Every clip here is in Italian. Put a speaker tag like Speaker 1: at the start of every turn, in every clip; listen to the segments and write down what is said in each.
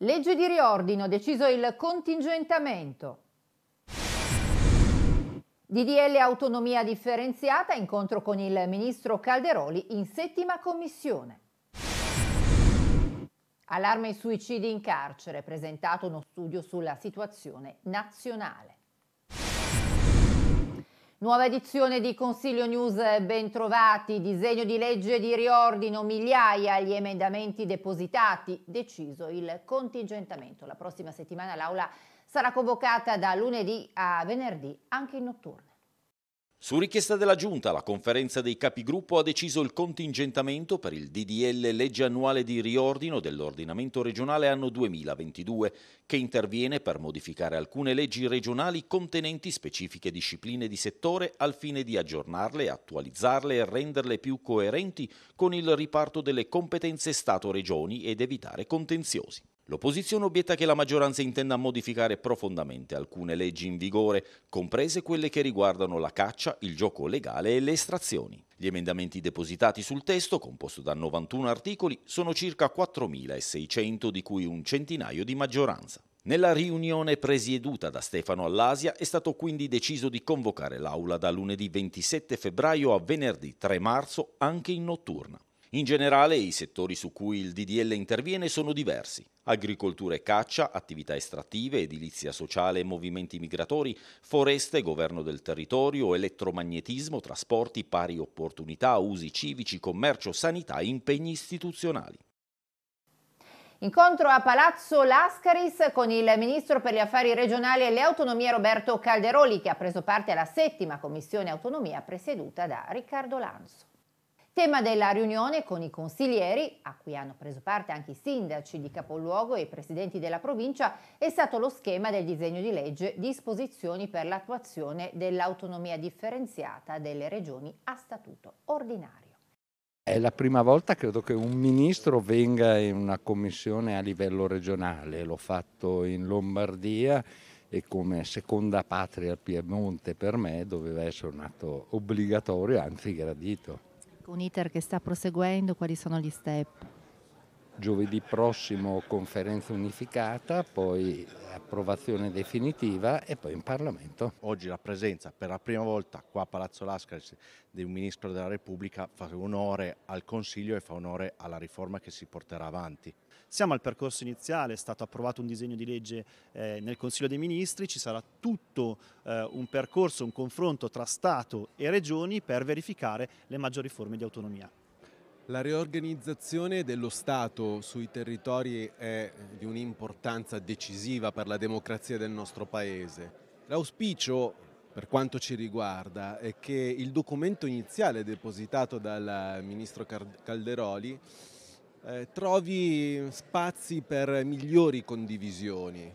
Speaker 1: Legge di riordino, deciso il contingentamento. DDL autonomia differenziata, incontro con il ministro Calderoli in settima commissione. Allarme ai suicidi in carcere, presentato uno studio sulla situazione nazionale. Nuova edizione di Consiglio News Bentrovati, disegno di legge di riordino, migliaia gli emendamenti depositati, deciso il contingentamento. La prossima settimana l'Aula sarà convocata da lunedì a venerdì, anche in notturno.
Speaker 2: Su richiesta della Giunta, la conferenza dei capigruppo ha deciso il contingentamento per il DDL legge annuale di riordino dell'ordinamento regionale anno 2022, che interviene per modificare alcune leggi regionali contenenti specifiche discipline di settore al fine di aggiornarle, attualizzarle e renderle più coerenti con il riparto delle competenze Stato-Regioni ed evitare contenziosi. L'opposizione obietta che la maggioranza intenda modificare profondamente alcune leggi in vigore, comprese quelle che riguardano la caccia, il gioco legale e le estrazioni. Gli emendamenti depositati sul testo, composto da 91 articoli, sono circa 4.600, di cui un centinaio di maggioranza. Nella riunione presieduta da Stefano Allasia è stato quindi deciso di convocare l'Aula da lunedì 27 febbraio a venerdì 3 marzo anche in notturna. In generale i settori su cui il DDL interviene sono diversi. Agricoltura e caccia, attività estrattive, edilizia sociale e movimenti migratori, foreste, governo del territorio, elettromagnetismo, trasporti, pari opportunità, usi civici, commercio, sanità e impegni istituzionali.
Speaker 1: Incontro a Palazzo Lascaris con il Ministro per gli Affari Regionali e le Autonomie Roberto Calderoli che ha preso parte alla settima Commissione Autonomia presieduta da Riccardo Lanzo. Tema della riunione con i consiglieri, a cui hanno preso parte anche i sindaci di capoluogo e i presidenti della provincia, è stato lo schema del disegno di legge Disposizioni per l'attuazione dell'autonomia differenziata delle regioni a statuto ordinario.
Speaker 2: È la prima volta credo che un ministro venga in una commissione a livello regionale, l'ho fatto in Lombardia e come seconda patria al Piemonte per me doveva essere un atto obbligatorio, anzi gradito.
Speaker 1: Un iter che sta proseguendo, quali sono gli step?
Speaker 2: giovedì prossimo conferenza unificata, poi approvazione definitiva e poi in Parlamento. Oggi la presenza per la prima volta qua a Palazzo Lascaris di un Ministro della Repubblica fa onore al Consiglio e fa onore alla riforma che si porterà avanti. Siamo al percorso iniziale, è stato approvato un disegno di legge eh, nel Consiglio dei Ministri, ci sarà tutto eh, un percorso, un
Speaker 3: confronto tra Stato e Regioni per verificare le maggiori forme di autonomia.
Speaker 2: La riorganizzazione dello Stato sui territori è di un'importanza decisiva per la democrazia del nostro Paese. L'auspicio, per quanto ci riguarda, è che il documento iniziale depositato dal Ministro Calderoli eh, trovi spazi per migliori condivisioni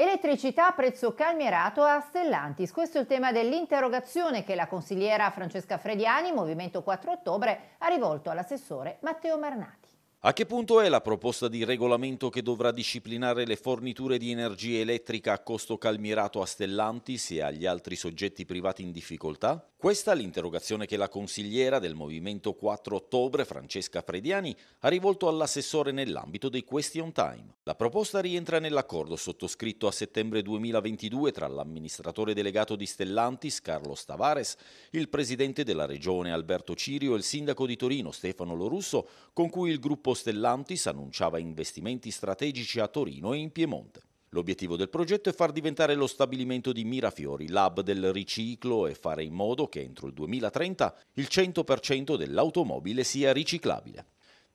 Speaker 1: Elettricità a prezzo calmierato a Stellantis. Questo è il tema dell'interrogazione che la consigliera Francesca Frediani, Movimento 4 Ottobre, ha rivolto all'assessore Matteo Marnati.
Speaker 2: A che punto è la proposta di regolamento che dovrà disciplinare le forniture di energia elettrica a costo calmierato a Stellantis e agli altri soggetti privati in difficoltà? Questa è l'interrogazione che la consigliera del Movimento 4 Ottobre, Francesca Frediani, ha rivolto all'assessore nell'ambito dei Question Time. La proposta rientra nell'accordo sottoscritto a settembre 2022 tra l'amministratore delegato di Stellantis, Carlo Stavares, il presidente della regione Alberto Cirio e il sindaco di Torino, Stefano Lorusso, con cui il gruppo gruppo Stellantis annunciava investimenti strategici a Torino e in Piemonte. L'obiettivo del progetto è far diventare lo stabilimento di Mirafiori l'hub del riciclo e fare in modo che entro il 2030 il 100% dell'automobile sia riciclabile.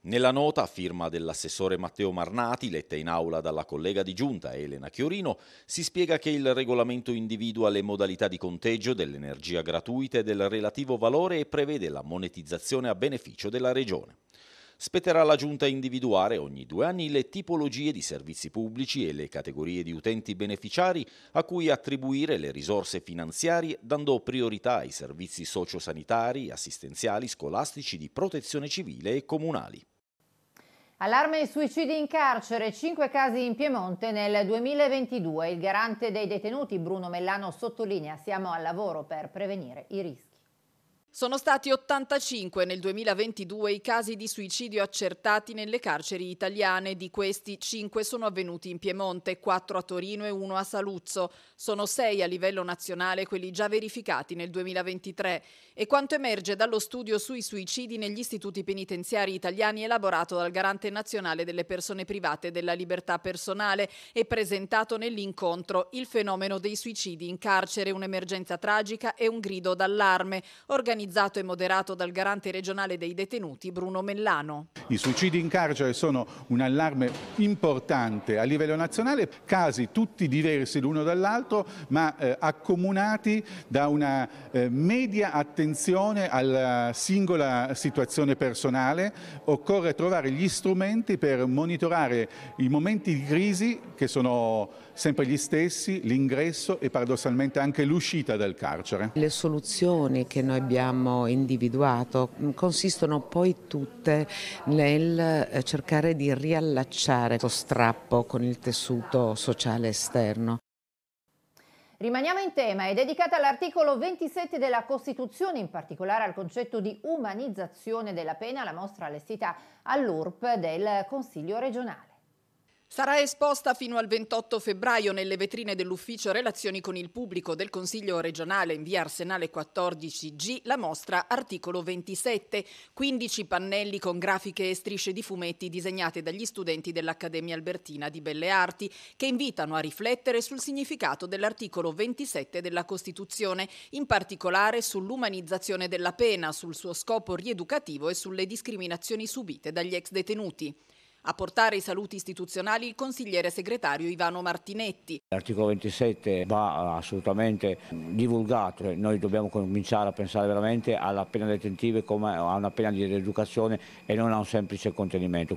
Speaker 2: Nella nota, a firma dell'assessore Matteo Marnati, letta in aula dalla collega di giunta Elena Chiorino, si spiega che il regolamento individua le modalità di conteggio dell'energia gratuita e del relativo valore e prevede la monetizzazione a beneficio della Regione spetterà alla Giunta individuare ogni due anni le tipologie di servizi pubblici e le categorie di utenti beneficiari a cui attribuire le risorse finanziarie dando priorità ai servizi sociosanitari, assistenziali, scolastici, di protezione civile e comunali.
Speaker 1: Allarme e suicidi in carcere, 5 casi in Piemonte nel 2022. Il garante dei detenuti Bruno Mellano sottolinea siamo al lavoro per prevenire i rischi.
Speaker 3: Sono stati 85 nel 2022 i casi di suicidio accertati nelle carceri italiane, di questi 5 sono avvenuti in Piemonte, 4 a Torino e 1 a Saluzzo, sono 6 a livello nazionale quelli già verificati nel 2023 e quanto emerge dallo studio sui suicidi negli istituti penitenziari italiani elaborato dal Garante nazionale delle persone private della libertà personale e presentato nell'incontro Il fenomeno dei suicidi in carcere, un'emergenza tragica e un grido d'allarme, organizzato organizzato e moderato dal garante regionale dei detenuti Bruno Mellano.
Speaker 2: I suicidi in carcere sono un allarme importante a livello nazionale, casi tutti diversi l'uno dall'altro, ma eh, accomunati da una eh, media attenzione alla singola situazione personale. Occorre trovare gli strumenti per monitorare i momenti di crisi che sono sempre gli stessi, l'ingresso e paradossalmente anche l'uscita dal
Speaker 3: carcere. Le soluzioni che noi abbiamo individuato consistono poi tutte nel eh, cercare di riallacciare questo strappo con il tessuto sociale esterno.
Speaker 1: Rimaniamo in tema, è dedicata all'articolo 27 della Costituzione, in particolare al concetto di umanizzazione della pena, la mostra allestita all'URP del Consiglio regionale. Sarà esposta
Speaker 3: fino al 28 febbraio nelle vetrine dell'ufficio Relazioni con il Pubblico del Consiglio regionale in via Arsenale 14G la mostra Articolo 27, 15 pannelli con grafiche e strisce di fumetti disegnate dagli studenti dell'Accademia Albertina di Belle Arti che invitano a riflettere sul significato dell'articolo 27 della Costituzione, in particolare sull'umanizzazione della pena, sul suo scopo rieducativo e sulle discriminazioni subite dagli ex detenuti. A portare i saluti istituzionali il consigliere segretario Ivano Martinetti.
Speaker 2: L'articolo 27 va eh, assolutamente divulgato, noi dobbiamo cominciare a pensare veramente alla pena detentiva come a una pena di rieducazione e non a un semplice contenimento.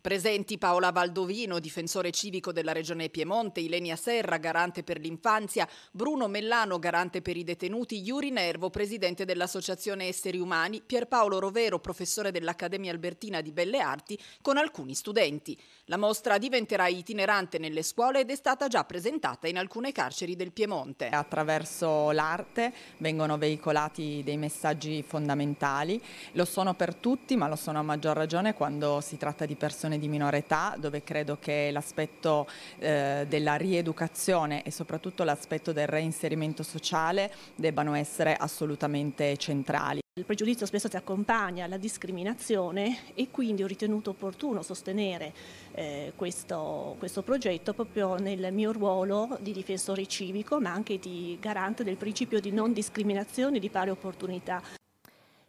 Speaker 3: Presenti Paola Valdovino, difensore civico della Regione Piemonte, Ilenia Serra, garante per l'infanzia, Bruno Mellano, garante per i detenuti, Yuri Nervo, presidente dell'Associazione Esseri Umani, Pierpaolo Rovero, professore dell'Accademia Albertina di Belle Arti, con alcuni studenti. La mostra diventerà itinerante nelle scuole ed è stata già presentata in alcune carceri del Piemonte. Attraverso l'arte vengono veicolati dei messaggi fondamentali, lo sono per tutti ma lo sono a maggior ragione quando si tratta di persone persone di minore età dove credo che l'aspetto eh, della rieducazione e soprattutto l'aspetto del reinserimento sociale debbano essere assolutamente centrali. Il pregiudizio spesso si accompagna alla discriminazione e quindi ho ritenuto opportuno sostenere eh, questo, questo, progetto proprio nel mio ruolo di difensore civico ma anche di garante del principio di non discriminazione e di pari opportunità.